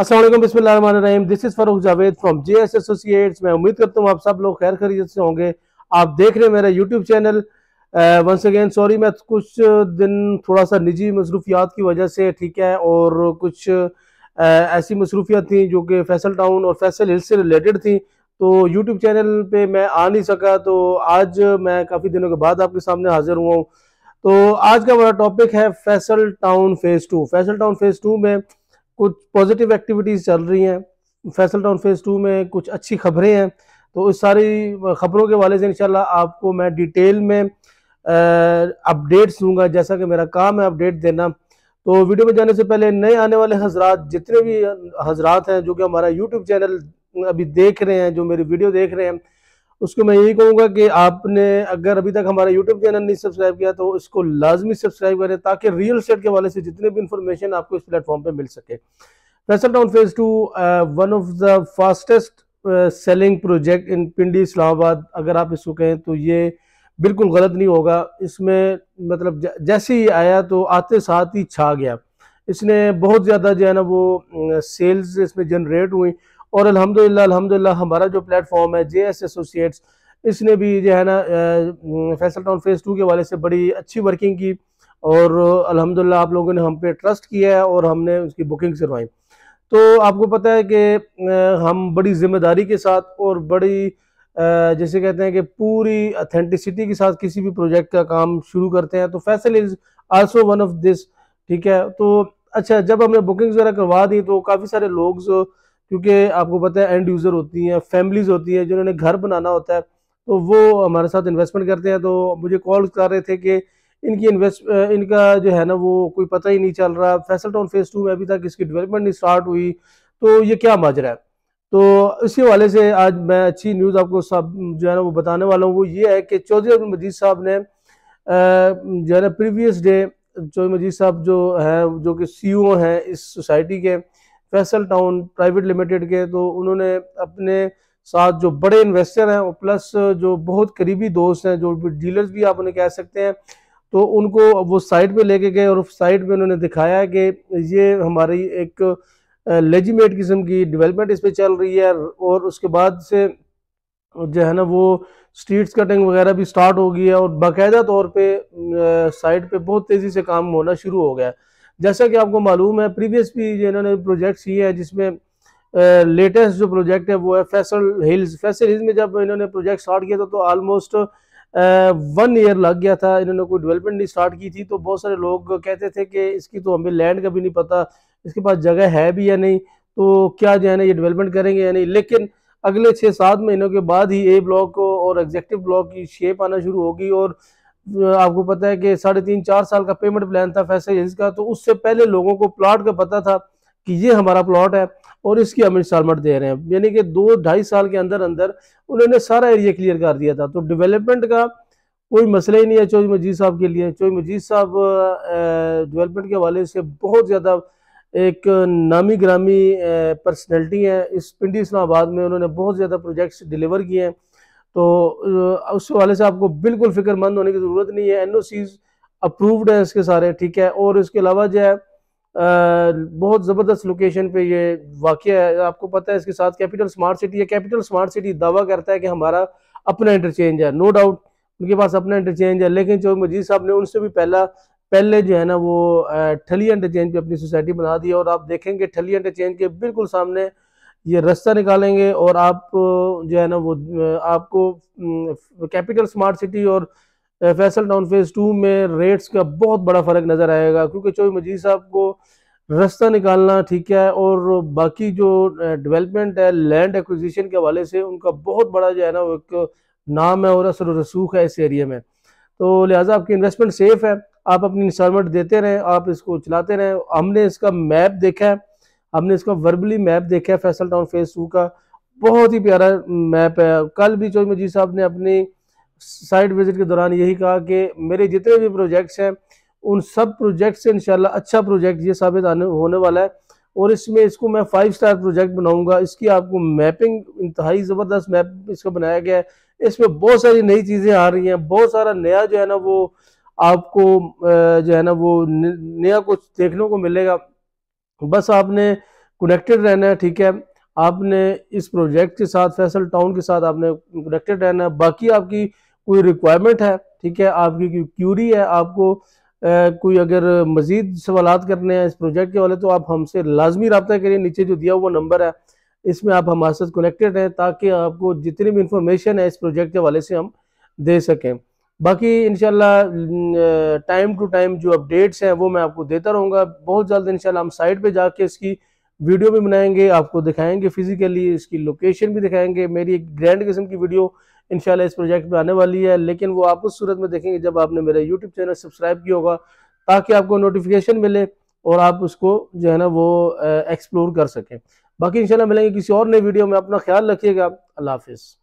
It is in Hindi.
असलम बसमीम this is Farrukh Javed from J S associates मैं उम्मीद करता हूँ आप सब लोग खैर खरीद से होंगे आप देख रहे हैं मेरा YouTube channel once again sorry मैं कुछ दिन थोड़ा सा निजी मसरूफियात की वजह से ठीक है और कुछ आ, uh, ऐसी मसरूफियात थी जो कि फैसल टाउन और फैसल हिल से रिलेटेड थी तो यूट्यूब चैनल पर मैं आ नहीं सका तो आज मैं काफ़ी दिनों के बाद आपके सामने हाजिर हुआ हूँ तो आज का मेरा टॉपिक है Faisal Town phase two Faisal Town phase two में कुछ पॉजिटिव एक्टिविटीज़ चल रही हैं फैसल टाउन फेज़ टू में कुछ अच्छी खबरें हैं तो इस सारी खबरों के वाले से इन आपको मैं डिटेल में अपडेट्स दूंगा जैसा कि मेरा काम है अपडेट देना तो वीडियो में जाने से पहले नए आने वाले हजरात जितने भी हजरात हैं जो कि हमारा यूट्यूब चैनल अभी देख रहे हैं जो मेरी वीडियो देख रहे हैं उसको मैं यही कहूँगा कि आपने अगर अभी तक हमारा यूट्यूब चैनल नहीं सब्सक्राइब किया तो इसको लाजमी सब्सक्राइब करें ताकि रियल इस्टेट के वाले से जितने भी इंफॉर्मेशन आपको इस प्लेटफॉर्म पर मिल सके Faisal Town phase two one of the fastest selling project in Pindi Islamabad अगर आप इसको कहें तो ये बिल्कुल गलत नहीं होगा इसमें मतलब जैसे ही आया तो आते साथ ही छा गया इसने बहुत ज़्यादा जो है ना वो सेल्स uh, इसमें जनरेट हुई और अल्हम्दुलिल्लाह अल्हम्दुलिल्लाह हमारा जो प्लेटफॉर्म है जे एस एसोसिएट्स इसने भी जो है ना फैसल टाउन फेज़ टू के वाले से बड़ी अच्छी वर्किंग की और अल्हम्दुलिल्लाह आप लोगों ने हम पे ट्रस्ट किया है और हमने उसकी बुकिंग करवाई तो आपको पता है कि हम बड़ी जिम्मेदारी के साथ और बड़ी जैसे कहते हैं कि पूरी अथेंटिसिटी के साथ किसी भी प्रोजेक्ट का काम शुरू करते हैं तो Faisal is also one of this ठीक है तो अच्छा जब हमने बुकिंग्स वगैरह करवा दी तो काफ़ी सारे लोग क्योंकि आपको पता है एंड यूज़र होती हैं फैमिलीज होती हैं जिन्होंने घर बनाना होता है तो वो हमारे साथ इन्वेस्टमेंट करते हैं तो मुझे कॉल कर रहे थे कि इनकी इन्वेस्ट इनका जो है ना वो कोई पता ही नहीं चल रहा फैसल टाउन फेज़ टू में अभी तक इसकी डेवलपमेंट नहीं स्टार्ट हुई तो ये क्या माजरा है तो इसी हवाले से आज मैं अच्छी न्यूज़ आपको सब जो है ना वो बताने वाला हूँ वो ये है कि चौधरी अब्दुल मजीद साहब ने जो है ना प्रीवियस डे चौधरी मजीद साहब जो है जो कि सी e हैं इस सोसाइटी के फैसल टाउन प्राइवेट लिमिटेड के तो उन्होंने अपने साथ जो बड़े इन्वेस्टर हैं और प्लस जो बहुत करीबी दोस्त हैं जो डीलर्स भी आप उन्हें कह सकते हैं तो उनको वो साइट पे लेके गए और साइट पे उन्होंने दिखाया कि ये हमारी एक लेजिमेट किस्म की डेवलपमेंट इस पर चल रही है और उसके बाद से जो है ना वो स्ट्रीट्स कटिंग वगैरह भी स्टार्ट हो गई है और बाकायदा तौर पर साइट पर बहुत तेज़ी से काम होना शुरू हो गया है जैसा कि आपको मालूम है प्रीवियस भी इन्होंने प्रोजेक्ट्स किए हैं जिसमें लेटेस्ट जो प्रोजेक्ट है वो है फैसल हिल्स फैसल हिल्स में जब इन्होंने प्रोजेक्ट स्टार्ट किया था तो ऑलमोस्ट वन ईयर लग गया था इन्होंने कोई डेवलपमेंट नहीं स्टार्ट की थी तो बहुत सारे लोग कहते थे कि इसकी तो हमें लैंड का भी नहीं पता इसके पास जगह है भी या नहीं तो क्या जो है ना ये डेवलपमेंट करेंगे या नहीं लेकिन अगले छः सात महीनों के बाद ही ए ब्लॉक और एग्जेक्टिव ब्लॉक की शेप आना शुरू होगी और आपको पता है कि साढ़े तीन चार साल का पेमेंट प्लान था फैसल एजेंसी का तो उससे पहले लोगों को प्लाट का पता था कि ये हमारा प्लाट है और इसकी हम इंस्टॉलमेंट दे रहे हैं यानी कि दो ढाई साल के अंदर अंदर उन्होंने सारा एरिया क्लियर कर दिया था तो डेवलपमेंट का कोई मसला ही नहीं है चौधरी मजीद साहब के लिए चौधरी मजीद साहब डेवलपमेंट के हवाले से बहुत ज़्यादा एक नामी ग्रामी पर्सनैलिटी है इस पिंडी इस्लामाबाद में उन्होंने बहुत ज़्यादा प्रोजेक्ट्स डिलीवर किए हैं तो उस हवाले से आपको बिल्कुल फिक्रमंद होने की ज़रूरत नहीं है एन ओ सीज़ अप्रूव्ड हैं इसके सारे ठीक है और इसके अलावा जो है बहुत ज़बरदस्त लोकेशन पे ये वाक़ है आपको पता है इसके साथ कैपिटल स्मार्ट सिटी है कैपिटल स्मार्ट सिटी दावा करता है कि हमारा अपना इंटरचेंज है नो डाउट उनके पास अपना इंटरचेंज है लेकिन जो मजीद साहब ने उनसे भी पहला पहले जो है ना वो ठली इंटरचेंज पे अपनी सोसाइटी बना दी और आप देखेंगे ठली इंटरचेंज के बिल्कुल सामने ये रास्ता निकालेंगे और आप जो है ना वो आपको कैपिटल स्मार्ट सिटी और फैसल टाउन फेज टू में रेट्स का बहुत बड़ा फ़र्क नज़र आएगा क्योंकि चौबी मजीद साहब को रास्ता निकालना ठीक है और बाकी जो डेवलपमेंट है लैंड एक्विजिशन के हवाले से उनका बहुत बड़ा जो है ना वो एक नाम है और असर रसूख है इस एरिया में तो लिहाजा आपकी इन्वेस्टमेंट सेफ़ है आप अपनी इंस्टॉलमेंट देते रहें आप इसको चलाते रहें हमने इसका मैप देखा है हमने इसका वर्बली मैप देखा है फैसल टाउन फेज टू का बहुत ही प्यारा मैप है कल भी चौधरी मजीद साहब ने अपनी साइट विजिट के दौरान यही कहा कि मेरे जितने भी प्रोजेक्ट्स हैं उन सब प्रोजेक्ट से इनशाला अच्छा प्रोजेक्ट ये साबित आने होने वाला है और इसमें इसको मैं फाइव स्टार प्रोजेक्ट बनाऊंगा इसकी आपको मैपिंग इंतहाई ज़बरदस्त मैप इसका बनाया गया है इसमें बहुत सारी नई चीज़ें आ रही हैं बहुत सारा नया जो है ना वो आपको जो है ना वो नया कुछ देखने को मिलेगा बस आपने कनेक्टेड रहना है ठीक है आपने इस प्रोजेक्ट के साथ फैसल टाउन के साथ आपने कनेक्टेड रहना है बाकी आपकी कोई रिक्वायरमेंट है ठीक है आपकी कोई क्यूरी है आपको ए, कोई अगर मज़ीद सवाल करने हैं इस प्रोजेक्ट के वाले तो आप हमसे लाजमी रबता करिए नीचे जो दिया हुआ नंबर है इसमें आप हमारे साथ कनेक्टेड हैं ताकि आपको जितनी भी इंफॉर्मेशन है इस प्रोजेक्ट के वाले से हम दे सकें बाकी इनशाला टाइम टू टाइम जो अपडेट्स हैं वो मैं आपको देता रहूँगा बहुत जल्द इन हम साइट पर जाके इसकी वीडियो भी बनाएंगे आपको दिखाएंगे फिजिकली इसकी लोकेशन भी दिखाएंगे मेरी एक ग्रैंड किस्म की वीडियो इनशाला इस प्रोजेक्ट में आने वाली है लेकिन वो आप उस सूरत में देखेंगे जब आपने मेरा यूट्यूब चैनल सब्सक्राइब किया होगा ताकि आपको नोटिफिकेशन मिले और आप उसको जो है ना वो एक्सप्लोर कर सकें बाकी इंशाल्लाह मिलेंगे किसी और नई वीडियो में अपना ख्याल रखिएगा अल्लाह हाफिज़